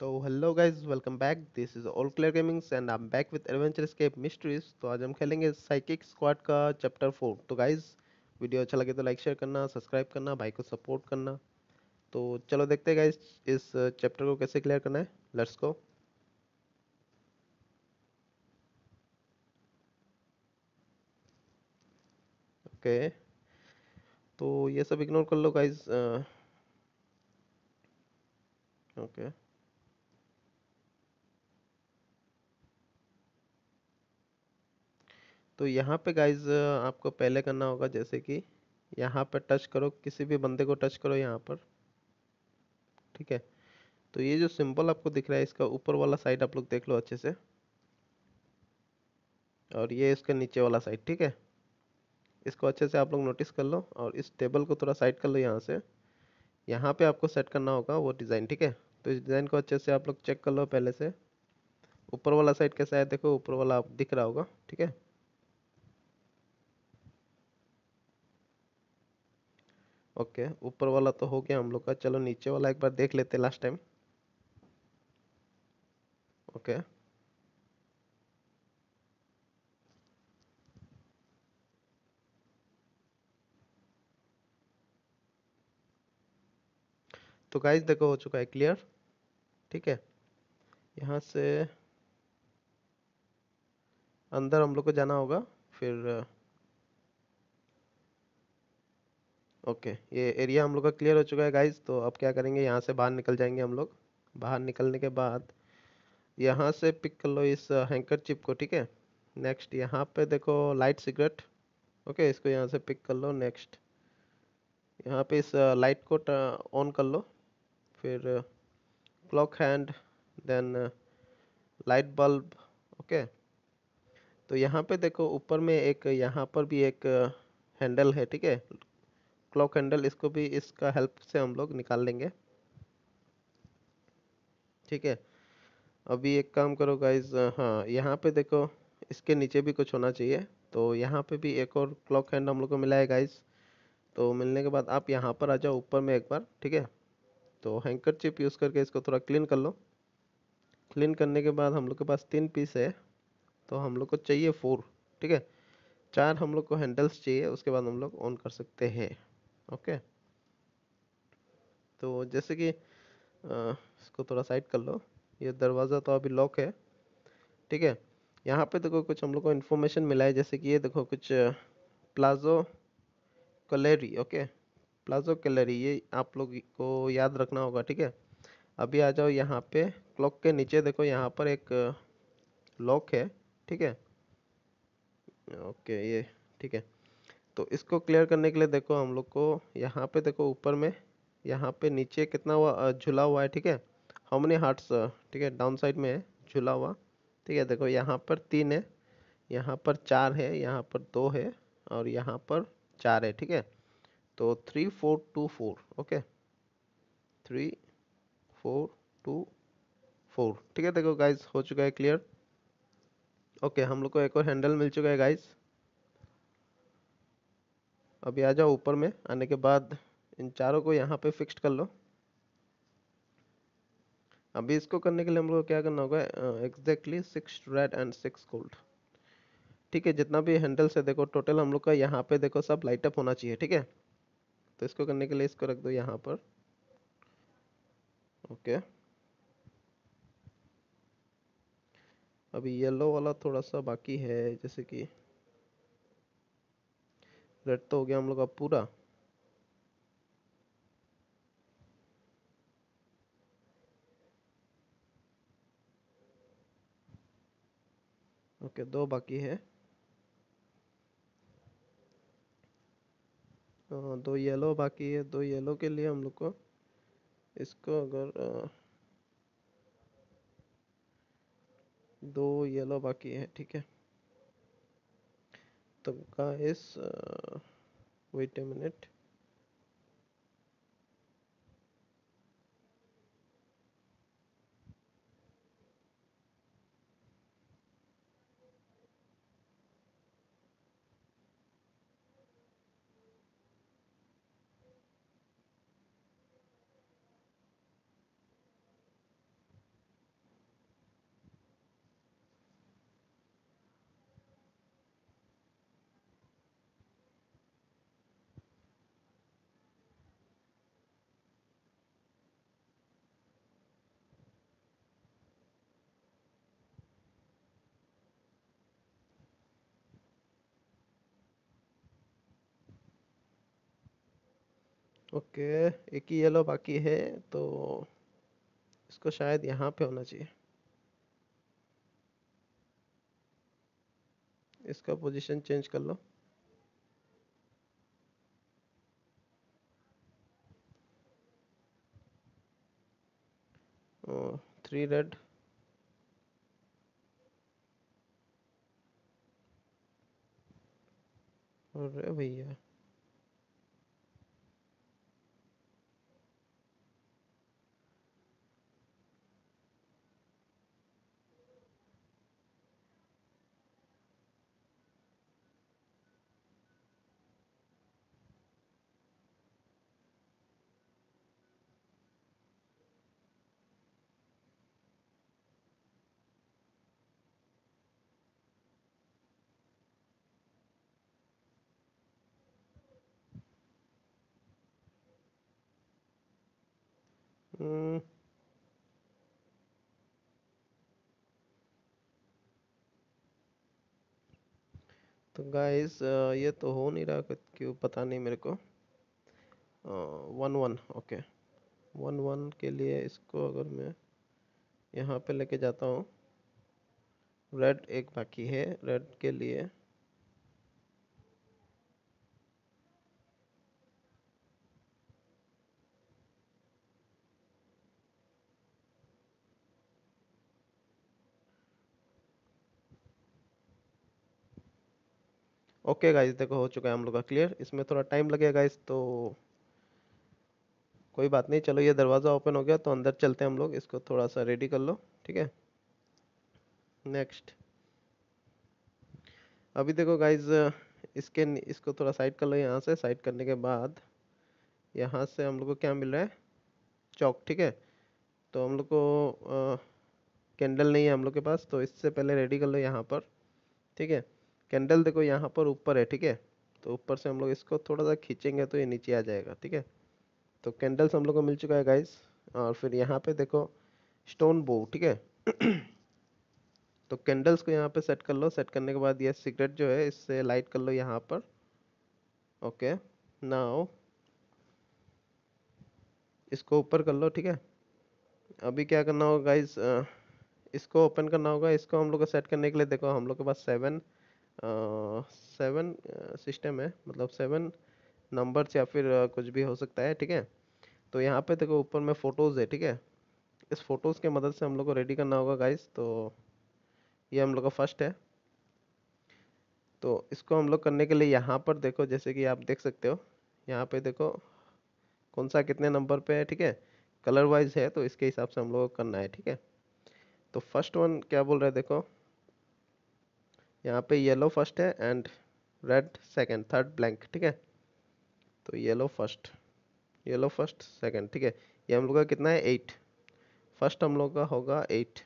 तो hello guys welcome back this is all clear gamings and I am back with adventure escape mysteries तो आज हम खेलेंगे psychic squad का chapter four तो गाइज वीडियो अच्छा लगे तो लाइक शेयर करना सब्सक्राइब करना भाई को सपोर्ट करना तो चलो देखते हैं गाइज इस चैप्टर uh, को कैसे क्लियर करना है लेट्स गो ओके तो ये सब इग्नोर कर लो गाइज ओके uh, okay. तो यहाँ पे गाइज आपको पहले करना होगा जैसे कि यहाँ पर टच करो किसी भी बंदे को टच करो यहाँ पर ठीक है तो ये जो सिंबल आपको दिख रहा है इसका ऊपर वाला साइड आप लोग देख लो अच्छे से और ये इसका नीचे वाला साइड ठीक है इसको अच्छे से आप लोग नोटिस कर लो और इस टेबल को थोड़ा साइड कर लो यहाँ से यहाँ पे आपको सेट करना होगा वो डिज़ाइन ठीक है तो इस डिज़ाइन को अच्छे से आप लोग चेक कर लो पहले से ऊपर वाला साइड कैसा है देखो ऊपर वाला आप दिख रहा होगा ठीक है ओके ऊपर वाला तो हो गया हम लोग का चलो नीचे वाला एक बार देख लेते लास्ट टाइम ओके तो गाइस देखो हो चुका है क्लियर ठीक है यहाँ से अंदर हम लोग को जाना होगा फिर ओके ये एरिया हम लोग का क्लियर हो चुका है गाइज तो अब क्या करेंगे यहाँ से बाहर निकल जाएंगे हम लोग बाहर निकलने के बाद यहाँ से पिक कर लो इस हैंकर uh, चिप को ठीक है नेक्स्ट यहाँ पे देखो लाइट सिगरेट ओके इसको यहाँ से पिक कर लो नेक्स्ट यहाँ पे इस लाइट uh, को ऑन कर लो फिर clock hand then light bulb okay तो यहाँ पे देखो ऊपर में एक यहाँ पर भी एक हैंडल uh, है ठीक है क्लॉक हैंडल इसको भी इसका हेल्प से हम लोग निकाल लेंगे ठीक है अभी एक काम करो गाइज हाँ यहाँ पे देखो इसके नीचे भी कुछ होना चाहिए तो यहाँ पे भी एक और क्लॉक हैंड हम लोग को मिला है गाइज तो मिलने के बाद आप यहाँ पर आ जाओ ऊपर में एक बार ठीक है तो हैंकर चिप यूज़ करके इसको थोड़ा क्लीन कर लो क्लीन करने के बाद हम लोग के पास तीन पीस है तो हम लोग को चाहिए फोर ठीक है चार हम लोग को हैंडल्स चाहिए उसके बाद हम लोग ऑन कर सकते हैं ओके तो जैसे कि आ, इसको थोड़ा साइड कर लो ये दरवाज़ा तो अभी लॉक है ठीक है यहाँ पे देखो कुछ हम लोग को इन्फॉर्मेशन मिला है जैसे कि ये देखो कुछ Palazzo Calleri okay Palazzo Calleri ये आप लोग को याद रखना होगा ठीक है अभी आ जाओ यहाँ पे क्लॉक के नीचे देखो यहाँ पर एक लॉक है ठीक है ओके ये ठीक है तो इसको क्लियर करने के लिए देखो हम लोग को यहाँ पे देखो ऊपर में यहाँ पे नीचे कितना हुआ झुला हुआ है ठीक है हाउ मनी हार्ट्स ठीक है डाउन साइड में है झुला हुआ ठीक है देखो यहाँ पर तीन है यहाँ पर चार है यहाँ पर दो है और यहाँ पर चार है ठीक है तो three four two four okay three four two four ठीक है देखो गाइस हो चुका है क्लियर ओके हम लोग को एक और हैंडल मिल चुका है गाइस अभी आ जाओ ऊपर में आने के बाद इन चारों को यहाँ पे फिक्स्ड कर लो अभी इसको करने के लिए हम लोग को क्या करना होगा exactly six red and six gold ठीक है जितना भी हैंडल्स है देखो टोटल हम लोग का यहाँ पे देखो सब लाइटअप होना चाहिए ठीक है तो इसको करने के लिए इसको रख दो यहाँ पर ओके अभी येलो वाला थोड़ा सा बाकी है जैसे कि रेड तो हो गया हम लोग का पूरा ओके okay, दो बाकी है हाँ, दो येलो बाकी है दो येलो के लिए हम लोग को इसको अगर दो येलो बाकी है ठीक है tabqa is wait a minute okay एक ही येलो बाकी है तो इसको शायद यहाँ पे होना चाहिए इसका पोजीशन चेंज कर लो थ्री रेड अरे भैया Mm. तो गाइस uh, ये तो हो नहीं रहा क्यों पता नहीं मेरे को one one okay one one के लिए इसको अगर मैं यहाँ पे लेके जाता हूँ रेड एक बाकी है रेड के लिए ओके गाइस देखो हो चुका है हम लोग का क्लियर इसमें थोड़ा टाइम लगेगा गाइस तो कोई बात नहीं चलो ये दरवाज़ा ओपन हो गया तो अंदर चलते हैं हम लोग इसको थोड़ा सा रेडी कर लो ठीक है नेक्स्ट अभी देखो गाइज इसके इसको थोड़ा साइड कर लो यहाँ से साइड करने के बाद यहाँ से हम लोग को क्या मिल रहा है चौक ठीक है तो हम लोग को कैंडल नहीं है हम लोग के पास तो इससे पहले रेडी कर लो यहाँ पर ठीक है कैंडल देखो यहाँ पर ऊपर है ठीक है तो ऊपर से हम लोग इसको थोड़ा सा खींचेंगे तो ये नीचे आ जाएगा ठीक है तो कैंडल्स हम लोग को मिल चुका है गाइस और फिर यहाँ पे देखो स्टोन बो ठीक है तो कैंडल्स को यहाँ पे सेट कर लो सेट करने के बाद ये सिगरेट जो है इससे लाइट कर लो यहाँ पर ओके नाउ इसको ऊपर कर लो ठीक है अभी क्या करना होगा गाइज इसको ओपन करना होगा इसको हम लोग को सेट करने के लिए देखो हम लोग के पास सेवन सेवन सिस्टम है मतलब सेवन नंबर्स या फिर कुछ भी हो सकता है ठीक है तो यहाँ पे देखो ऊपर में फ़ोटोज़ है ठीक है इस फ़ोटोज़ के मदद से हम लोग को रेडी करना होगा गाइस तो ये हम लोग का फर्स्ट है तो इसको हम लोग करने के लिए यहाँ पर देखो जैसे कि आप देख सकते हो यहाँ पे देखो कौन सा कितने नंबर पे है ठीक है कलर वाइज है तो इसके हिसाब से हम लोग को करना है ठीक है तो फर्स्ट वन क्या बोल रहे देखो यहाँ पे येलो फर्स्ट है and red second third blank ठीक है तो yellow first yellow first second ठीक है ये हम लोग का कितना है एट फर्स्ट हम लोग का होगा एट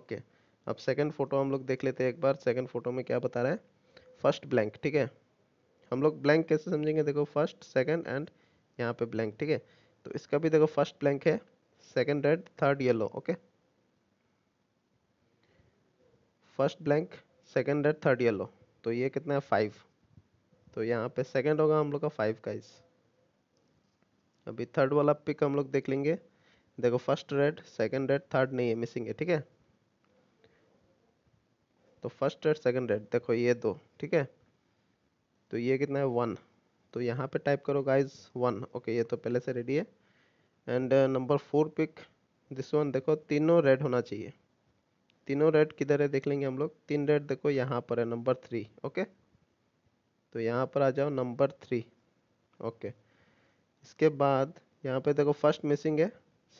ओके अब सेकंड फोटो हम लोग देख लेते हैं एक बार सेकंड फोटो में क्या बता रहा है फर्स्ट ब्लैंक ठीक है हम लोग ब्लैंक कैसे समझेंगे देखो फर्स्ट सेकंड एंड यहाँ पे ब्लैंक ठीक है तो इसका भी देखो फर्स्ट ब्लैंक है second red third yellow okay first blank second red third yellow तो ये कितना है फाइव तो यहाँ पे सेकेंड होगा हम लोग का फाइव का इस अभी थर्ड वाला पिक हम लोग देख लेंगे देखो first red second red third नहीं है मिसिंग है ठीक है तो फर्स्ट रेड सेकेंड रेड देखो ये दो ठीक है तो ये कितना है वन तो यहाँ पे टाइप करो गाइज वन ओके ये तो पहले से रेडी है and number four pick this one देखो तीनों रेड होना चाहिए तीनों रेड किधर है देख लेंगे हम लोग तीन रेड देखो यहाँ पर है नंबर थ्री ओके तो यहाँ पर आ जाओ नंबर थ्री ओके इसके बाद यहाँ पे देखो फर्स्ट मिसिंग है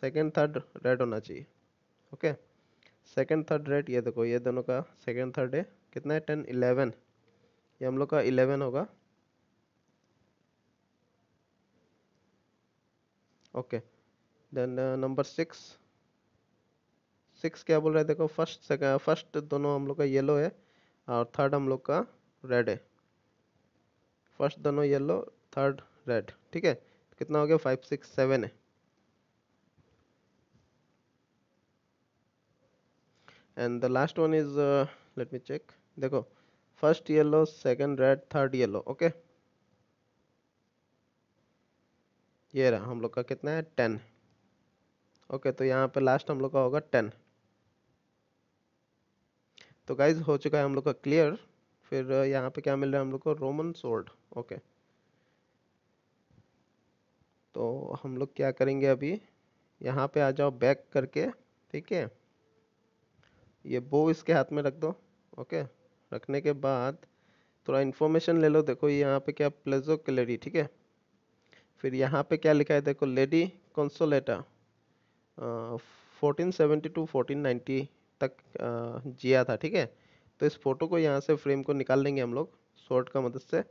सेकंड थर्ड रेड होना चाहिए ओके सेकंड थर्ड रेड ये देखो ये दोनों का सेकंड थर्ड है कितना है टेन इलेवन ये हम लोग का इलेवन होगा okay then number six six क्या बोल रहा है देखो फर्स्ट सेकंड फर्स्ट दोनों हम लोग का येलो है और थर्ड हम लोग का रेड है फर्स्ट दोनों येलो थर्ड रेड ठीक है कितना हो गया फाइव सिक्स सेवन है and the last one is let me check देखो first yellow second red third yellow okay ये रहा हम लोग का कितना है टेन ओके okay, तो यहाँ पे लास्ट हम लोग का होगा टेन तो गाइज हो चुका है हम लोग का क्लियर फिर uh, यहाँ पे क्या मिल रहा है हम लोग को रोमन सोल्ड ओके तो हम लोग क्या करेंगे अभी यहाँ पे आ जाओ बैक करके ठीक है ये बो इसके हाथ में रख दो ओके रखने के बाद थोड़ा इन्फॉर्मेशन ले लो देखो यहाँ पे क्या प्लेजो लेडी ठीक है फिर यहाँ पे क्या लिखा है देखो lady Consolata fourteen seventy two fourteen ninety तक जिया था ठीक है तो इस फोटो को यहाँ से फ्रेम को निकाल लेंगे हम लोग शॉर्ट का मदद से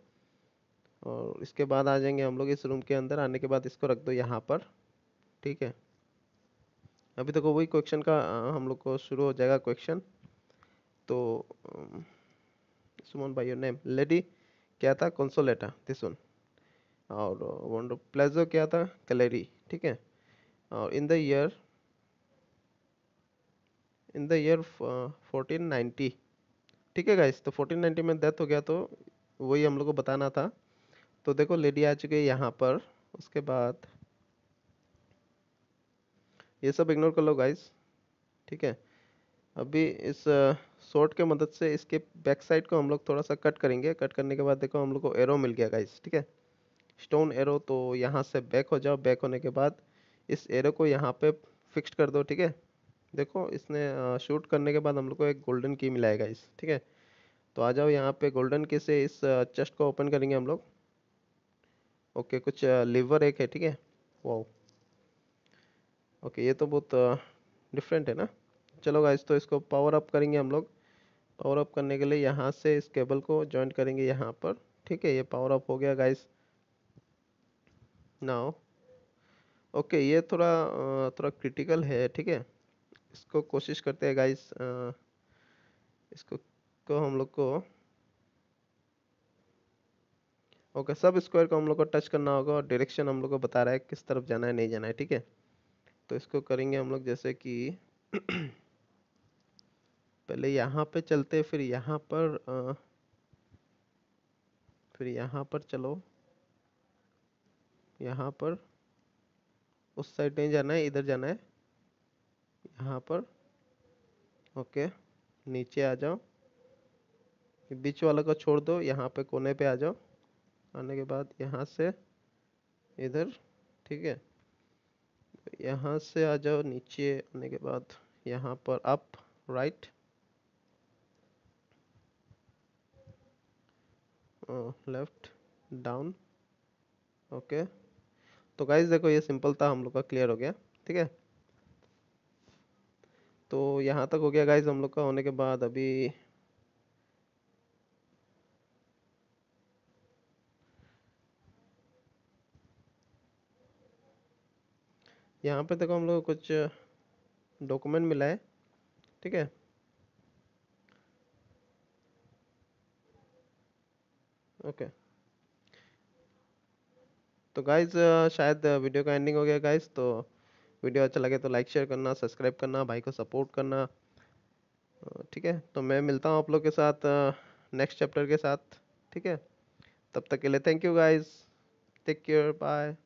और इसके बाद आ जाएंगे हम लोग इस रूम के अंदर आने के बाद इसको रख दो यहाँ पर ठीक है अभी तक वही क्वेश्चन का हम लोग को शुरू हो जाएगा क्वेश्चन तो सुमन भाई योर नेम लेडी क्या था कंसोलेटा दिसुन और वो प्लेजो क्या था कलेरी ठीक है और in the year in the year 1490 ठीक है गाइस तो 1490 में डेथ हो गया तो वही हम लोग को बताना था तो देखो लेडी आ चुकी है यहाँ पर उसके बाद ये सब इग्नोर कर लो गाइस ठीक है अभी इस शॉर्ट uh, के मदद से इसके बैक साइड को हम लोग थोड़ा सा कट करेंगे कट करने के बाद देखो हम लोग को एरो मिल गया गाइस ठीक है स्टोन एरो तो यहाँ से बैक हो जाओ बैक होने के बाद इस एरो को यहाँ पे फिक्स्ड कर दो ठीक है देखो इसने शूट करने के बाद हम लोग को एक गोल्डन की मिलाएगा इस ठीक है तो आ जाओ यहाँ पे गोल्डन की से इस चेस्ट को ओपन करेंगे हम लोग ओके कुछ लीवर एक है ठीक है वाओ ओके ये तो बहुत डिफरेंट है ना चलो गाइस तो इसको पावर अप करेंगे हम लोग पावर अप करने के लिए यहाँ से इस केबल को जॉइंट करेंगे यहाँ पर ठीक है ये पावर अप हो गया गाइस नाउ ओके ये थोड़ा थोड़ा क्रिटिकल है ठीक है इसको कोशिश करते हैं गाइस इसको को हम लोग को ओके सब स्क्वायर को हम लोग को टच करना होगा और डायरेक्शन हम लोग को बता रहा है किस तरफ जाना है नहीं जाना है ठीक है तो इसको करेंगे हम लोग जैसे कि पहले यहाँ पे चलते फिर यहाँ पर आ, फिर यहाँ पर चलो यहाँ पर उस साइड नहीं जाना है इधर जाना है यहाँ पर ओके नीचे आ जाओ बीच वाले को छोड़ दो यहाँ पे कोने पे आ जाओ आने के बाद यहाँ से इधर ठीक है यहाँ से आ जाओ नीचे आने के बाद यहाँ पर up right left down okay तो गाइज देखो ये सिंपल था हम लोग का क्लियर हो गया ठीक है तो यहाँ तक हो गया गाइज हम लोग का होने के बाद अभी यहाँ पे देखो हम लोग कुछ डॉक्यूमेंट मिला है ठीक है ओके तो गाइज शायद वीडियो का एंडिंग हो गया गाइज तो वीडियो अच्छा लगे तो लाइक शेयर करना सब्सक्राइब करना भाई को सपोर्ट करना ठीक है तो मैं मिलता हूँ आप लोग के साथ नेक्स्ट चैप्टर के साथ ठीक है तब तक के लिए thank you guys take care bye